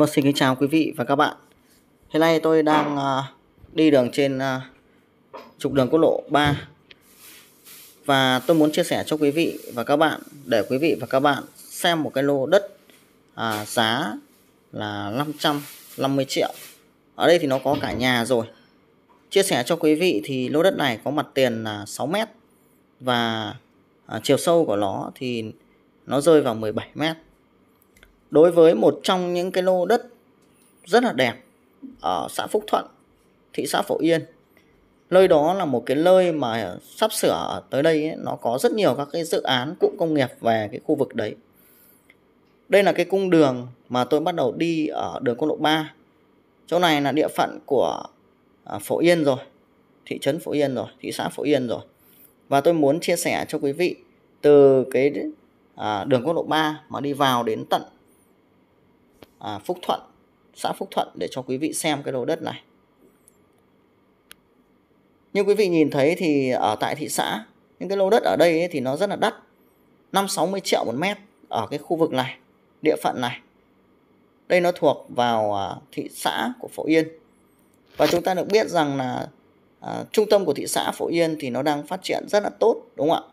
Vâng xin kính chào quý vị và các bạn Hiện nay tôi đang à, đi đường trên à, trục đường quốc lộ 3 Và tôi muốn chia sẻ cho quý vị và các bạn Để quý vị và các bạn xem một cái lô đất à, giá là 550 triệu Ở đây thì nó có cả nhà rồi Chia sẻ cho quý vị thì lô đất này có mặt tiền là 6 mét Và chiều sâu của nó thì nó rơi vào 17 mét đối với một trong những cái lô đất rất là đẹp ở xã Phúc Thuận, thị xã Phổ Yên. Nơi đó là một cái nơi mà sắp sửa tới đây ấy, nó có rất nhiều các cái dự án cụm công nghiệp về cái khu vực đấy. Đây là cái cung đường mà tôi bắt đầu đi ở đường quốc lộ 3. Chỗ này là địa phận của à, Phổ Yên rồi, thị trấn Phổ Yên rồi, thị xã Phổ Yên rồi. Và tôi muốn chia sẻ cho quý vị từ cái à, đường quốc lộ 3 mà đi vào đến tận à, Phúc Thuận xã Phúc Thuận để cho quý vị xem cái lô đất này như quý vị nhìn thấy thì ở tại thị xã những cái lô đất ở đây ấy thì nó rất là đắt 560 triệu một mét ở cái khu vực này địa phận này đây nó thuộc vào à, thị xã của Phổ Yên và chúng ta được biết rằng là à, trung tâm của thị xã Phổ Yên thì nó đang phát triển rất là tốt đúng không ạ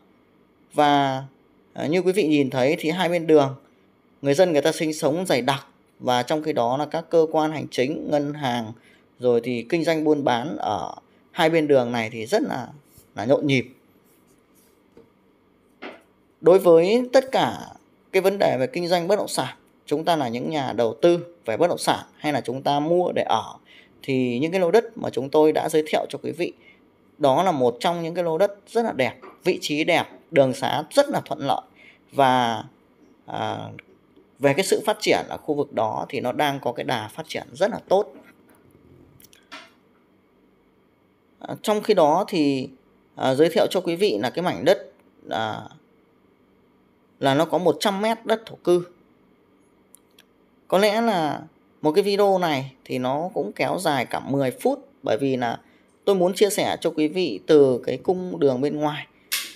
và à, như quý vị nhìn thấy thì hai bên đường người dân người ta sinh sống dày đặc và trong khi đó là các cơ quan hành chính ngân hàng rồi thì kinh doanh buôn bán ở hai bên đường này thì rất là là nhộn nhịp đối với tất cả cái vấn đề về kinh doanh bất động sản chúng ta là những nhà đầu tư về bất động sản hay là chúng ta mua để ở thì những cái lô đất mà chúng tôi đã giới thiệu cho quý vị đó là một trong những cái lô đất rất là đẹp vị trí đẹp đường xá rất là thuận lợi và à, về cái sự phát triển ở khu vực đó thì nó đang có cái đà phát triển rất là tốt à, trong khi đó thì à, giới thiệu cho quý vị là cái mảnh đất à, là nó có 100 mét đất thổ cư có lẽ là một cái video này thì nó cũng kéo dài cả 10 phút bởi vì là tôi muốn chia sẻ cho quý vị từ cái cung đường bên ngoài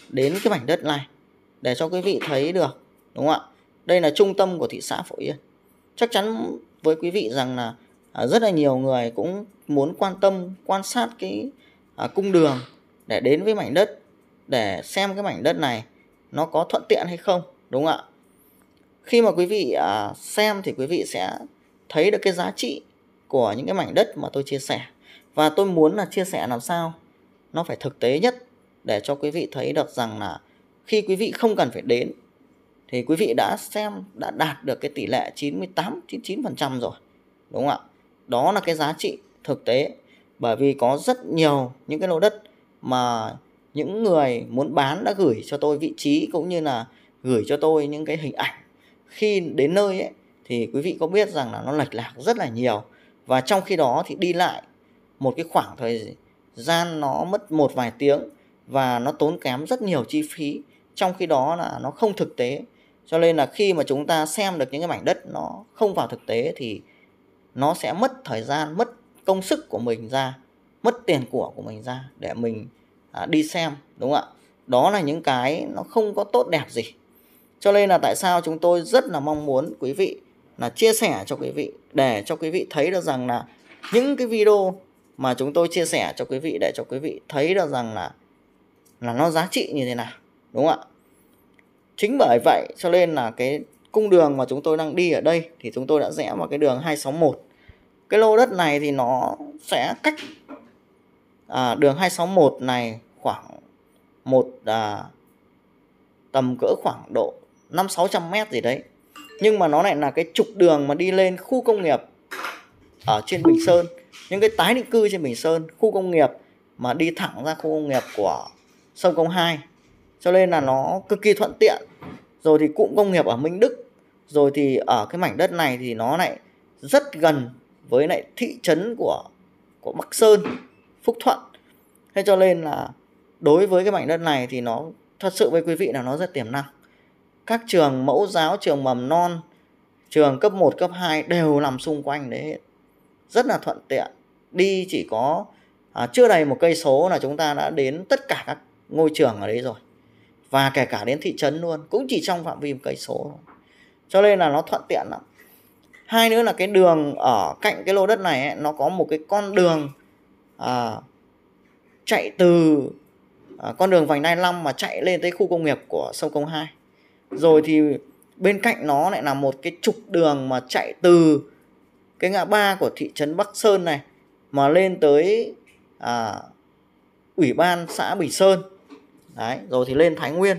đến cái mảnh đất này để cho quý vị thấy được đúng không ạ đây là trung tâm của thị xã Phổ Yên chắc chắn với quý vị rằng là à, rất là nhiều người cũng muốn quan tâm quan sát cái à, cung đường để đến với mảnh đất để xem cái mảnh đất này nó có thuận tiện hay không đúng không ạ khi mà quý vị à, xem thì quý vị sẽ thấy được cái giá trị của những cái mảnh đất mà tôi chia sẻ và tôi muốn là chia sẻ làm sao nó phải thực tế nhất để cho quý vị thấy được rằng là khi quý vị không cần phải đến thì quý vị đã xem đã đạt được cái tỷ lệ 98 99% rồi đúng không ạ đó là cái giá trị thực tế bởi vì có rất nhiều những cái lô đất mà những người muốn bán đã gửi cho tôi vị trí cũng như là gửi cho tôi những cái hình ảnh khi đến nơi ấy, thì quý vị có biết rằng là nó lệch lạc rất là nhiều và trong khi đó thì đi lại một cái khoảng thời gian nó mất một vài tiếng và nó tốn kém rất nhiều chi phí trong khi đó là nó không thực tế cho nên là khi mà chúng ta xem được những cái mảnh đất nó không vào thực tế thì nó sẽ mất thời gian mất công sức của mình ra mất tiền của của mình ra để mình à, đi xem đúng không ạ đó là những cái nó không có tốt đẹp gì cho nên là tại sao chúng tôi rất là mong muốn quý vị là chia sẻ cho quý vị để cho quý vị thấy được rằng là những cái video mà chúng tôi chia sẻ cho quý vị để cho quý vị thấy được rằng là là nó giá trị như thế nào đúng không ạ chính bởi vậy cho nên là cái cung đường mà chúng tôi đang đi ở đây thì chúng tôi đã rẽ vào cái đường 261 cái lô đất này thì nó sẽ cách à, đường 261 này khoảng một à, tầm cỡ khoảng độ 5 600 mét gì đấy nhưng mà nó lại là cái trục đường mà đi lên khu công nghiệp ở trên Bình Sơn những cái tái định cư trên Bình Sơn khu công nghiệp mà đi thẳng ra khu công nghiệp của sông Công 2 cho nên là nó cực kỳ thuận tiện rồi thì cụm công nghiệp ở Minh Đức rồi thì ở cái mảnh đất này thì nó lại rất gần với lại thị trấn của của Bắc Sơn Phúc Thuận thế cho nên là đối với cái mảnh đất này thì nó thật sự với quý vị là nó rất tiềm năng các trường mẫu giáo trường mầm non trường cấp 1, cấp 2 đều nằm xung quanh đấy rất là thuận tiện đi chỉ có à, chưa đầy một cây số là chúng ta đã đến tất cả các ngôi trường ở đấy rồi và kể cả đến thị trấn luôn cũng chỉ trong phạm vi một cây số thôi cho nên là nó thuận tiện lắm hai nữa là cái đường ở cạnh cái lô đất này ấy, nó có một cái con đường à, chạy từ à, con đường vành đai 5 mà chạy lên tới khu công nghiệp của sông Công 2 rồi thì bên cạnh nó lại là một cái trục đường mà chạy từ cái ngã ba của thị trấn Bắc Sơn này mà lên tới à, ủy ban xã bình Sơn đấy rồi thì lên thái nguyên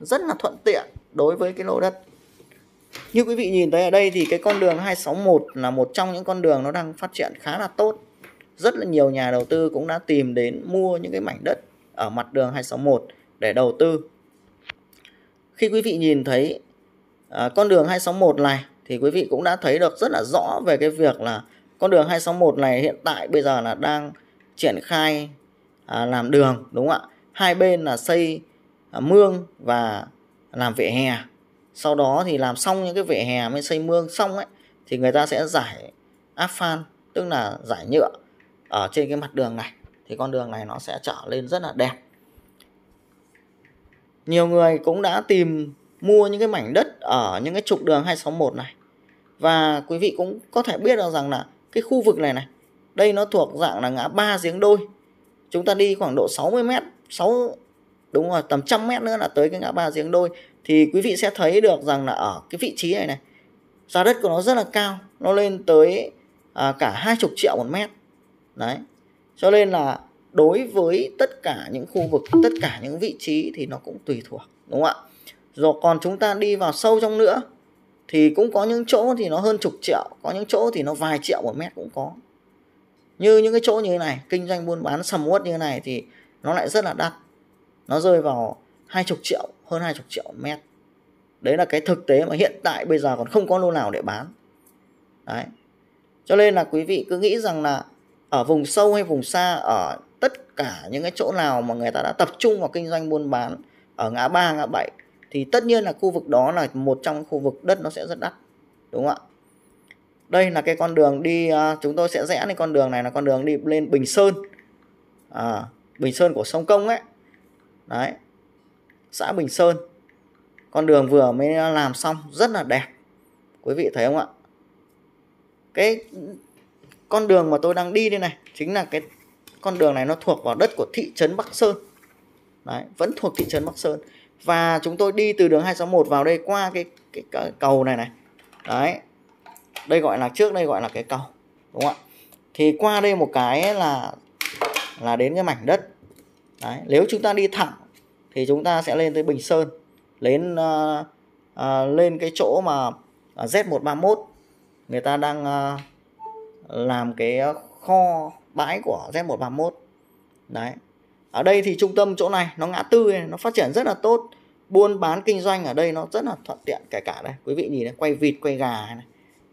rất là thuận tiện đối với cái lô đất như quý vị nhìn thấy ở đây thì cái con đường 261 là một trong những con đường nó đang phát triển khá là tốt rất là nhiều nhà đầu tư cũng đã tìm đến mua những cái mảnh đất ở mặt đường 261 để đầu tư khi quý vị nhìn thấy à, con đường 261 này thì quý vị cũng đã thấy được rất là rõ về cái việc là con đường 261 này hiện tại bây giờ là đang triển khai à, làm đường đúng không ạ hai bên là xây à, mương và làm vỉa hè sau đó thì làm xong những cái vỉa hè mới xây mương xong ấy thì người ta sẽ giải áp phan tức là giải nhựa ở trên cái mặt đường này thì con đường này nó sẽ trở lên rất là đẹp nhiều người cũng đã tìm mua những cái mảnh đất ở những cái trục đường 261 này và quý vị cũng có thể biết được rằng là cái khu vực này này đây nó thuộc dạng là ngã ba giếng đôi chúng ta đi khoảng độ 60 mét 6 đúng rồi tầm trăm mét nữa là tới cái ngã ba giếng đôi thì quý vị sẽ thấy được rằng là ở cái vị trí này này giá đất của nó rất là cao nó lên tới à, cả hai chục triệu một mét đấy cho nên là đối với tất cả những khu vực tất cả những vị trí thì nó cũng tùy thuộc đúng không ạ rồi còn chúng ta đi vào sâu trong nữa thì cũng có những chỗ thì nó hơn chục triệu có những chỗ thì nó vài triệu một mét cũng có như những cái chỗ như thế này kinh doanh buôn bán sầm uất như thế này thì nó lại rất là đắt nó rơi vào hai chục triệu hơn hai chục triệu mét đấy là cái thực tế mà hiện tại bây giờ còn không có lô nào để bán đấy cho nên là quý vị cứ nghĩ rằng là ở vùng sâu hay vùng xa ở tất cả những cái chỗ nào mà người ta đã tập trung vào kinh doanh buôn bán ở ngã ba ngã bảy thì tất nhiên là khu vực đó là một trong khu vực đất nó sẽ rất đắt đúng không ạ đây là cái con đường đi uh, chúng tôi sẽ rẽ lên con đường này là con đường đi lên Bình Sơn à, Bình Sơn của sông Công ấy đấy xã Bình Sơn con đường vừa mới làm xong rất là đẹp quý vị thấy không ạ cái con đường mà tôi đang đi đây này chính là cái con đường này nó thuộc vào đất của thị trấn Bắc Sơn đấy vẫn thuộc thị trấn Bắc Sơn và chúng tôi đi từ đường 261 vào đây qua cái, cái, cái cầu này này đấy đây gọi là trước đây gọi là cái cầu đúng không ạ thì qua đây một cái là là đến cái mảnh đất Đấy, nếu chúng ta đi thẳng thì chúng ta sẽ lên tới Bình Sơn lên uh, uh, lên cái chỗ mà ờ, Z131 người ta đang uh, làm cái kho bãi của Z131 đấy ở đây thì trung tâm chỗ này nó ngã tư này, nó phát triển rất là tốt buôn bán kinh doanh ở đây nó rất là thuận tiện kể cả đây quý vị nhìn này quay vịt quay gà này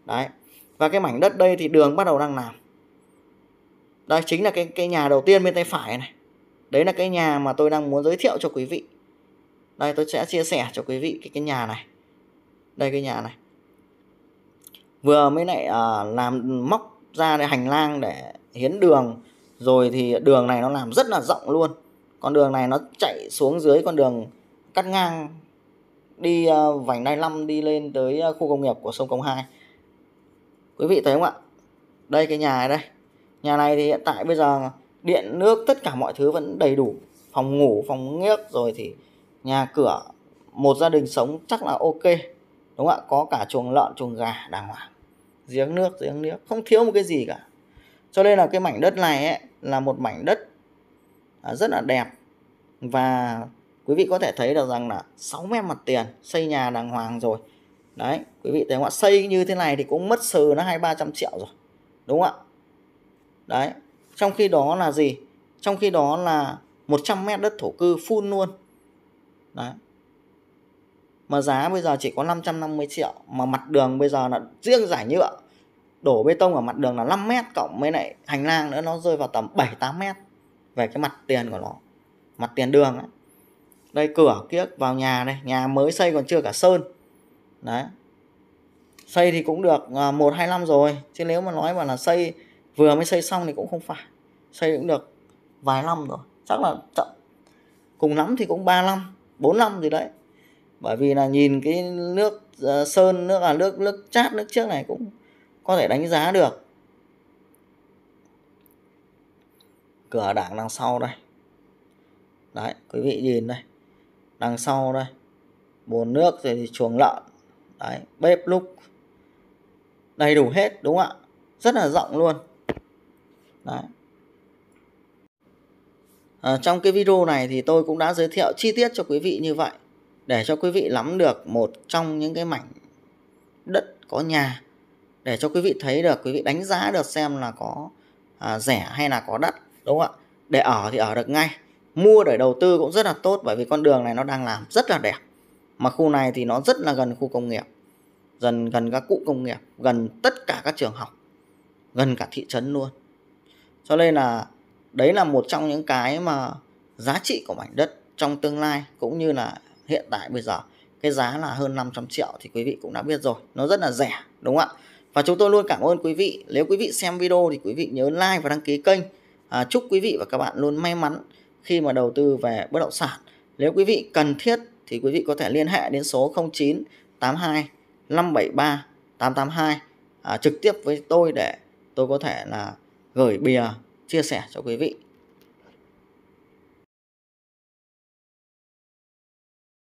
đấy và cái mảnh đất đây thì đường bắt đầu đang làm đây chính là cái cái nhà đầu tiên bên tay phải này đấy là cái nhà mà tôi đang muốn giới thiệu cho quý vị đây tôi sẽ chia sẻ cho quý vị cái cái nhà này đây cái nhà này vừa mới lại uh, làm móc ra cái hành lang để hiến đường rồi thì đường này nó làm rất là rộng luôn con đường này nó chạy xuống dưới con đường cắt ngang đi uh, vành đai 5 đi lên tới à, khu công nghiệp của sông Công 2 quý vị thấy không ạ đây cái nhà này đây nhà này thì hiện tại bây giờ điện nước tất cả mọi thứ vẫn đầy đủ phòng ngủ phòng nghiếc rồi thì nhà cửa một gia đình sống chắc là ok đúng không ạ có cả chuồng lợn chuồng gà đàng hoàng giếng nước giếng nước không thiếu một cái gì cả cho nên là cái mảnh đất này ấy, là một mảnh đất à, rất là đẹp và quý vị có thể thấy được rằng là 6 mét mặt tiền xây nhà đàng hoàng rồi đấy quý vị thấy không ạ xây như thế này thì cũng mất sờ nó hai ba trăm triệu rồi đúng không ạ đấy trong khi đó là gì trong khi đó là 100 mét đất thổ cư full luôn đấy mà giá bây giờ chỉ có 550 triệu mà mặt đường bây giờ là riêng giải nhựa đổ bê tông ở mặt đường là 5 mét cộng với lại hành lang nữa nó rơi vào tầm 7 8 mét về cái mặt tiền của nó mặt tiền đường ấy. đây cửa kiếc vào nhà đây nhà mới xây còn chưa cả sơn đấy xây thì cũng được à, một hai năm rồi chứ nếu mà nói mà là xây vừa mới xây xong thì cũng không phải xây cũng được vài năm rồi chắc là chậm cùng lắm thì cũng 3 năm 4 năm gì đấy bởi vì là nhìn cái nước à, sơn nước là nước nước chát nước trước này cũng có thể đánh giá được cửa đảng đằng sau đây đấy quý vị nhìn đây đằng sau đây bồn nước rồi thì chuồng lợn đấy bếp lúc đầy đủ hết đúng không ạ rất là rộng luôn đấy à, trong cái video này thì tôi cũng đã giới thiệu chi tiết cho quý vị như vậy để cho quý vị nắm được một trong những cái mảnh đất có nhà để cho quý vị thấy được quý vị đánh giá được xem là có à, rẻ hay là có đắt đúng không ạ để ở thì ở được ngay mua để đầu tư cũng rất là tốt bởi vì con đường này nó đang làm rất là đẹp mà khu này thì nó rất là gần khu công nghiệp gần gần các cụ công nghiệp gần tất cả các trường học gần cả thị trấn luôn cho nên là đấy là một trong những cái mà giá trị của mảnh đất trong tương lai cũng như là hiện tại bây giờ cái giá là hơn 500 triệu thì quý vị cũng đã biết rồi nó rất là rẻ đúng không ạ và chúng tôi luôn cảm ơn quý vị nếu quý vị xem video thì quý vị nhớ like và đăng ký kênh à, chúc quý vị và các bạn luôn may mắn khi mà đầu tư về bất động sản nếu quý vị cần thiết thì quý vị có thể liên hệ đến số 0982 573 882 à, trực tiếp với tôi để tôi có thể là gửi bìa chia sẻ cho quý vị